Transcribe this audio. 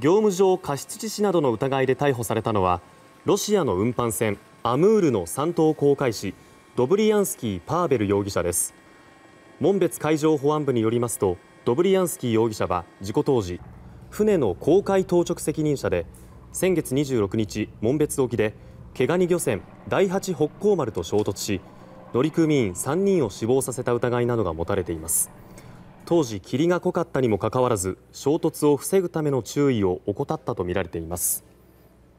業務上過失致死などの疑いで逮捕されたのはロシアの運搬船「アムール」の三島航海士ドブリアンスキー・パーベル容疑者です門別海上保安部によりますとドブリアンスキー容疑者は事故当時船の航海当直責任者で先月26日、門別沖で毛ガニ漁船第八北光丸と衝突し乗組員3人を死亡させた疑いなどが持たれています。当時、霧が濃かったにもかかわらず衝突を防ぐための注意を怠ったとみられています。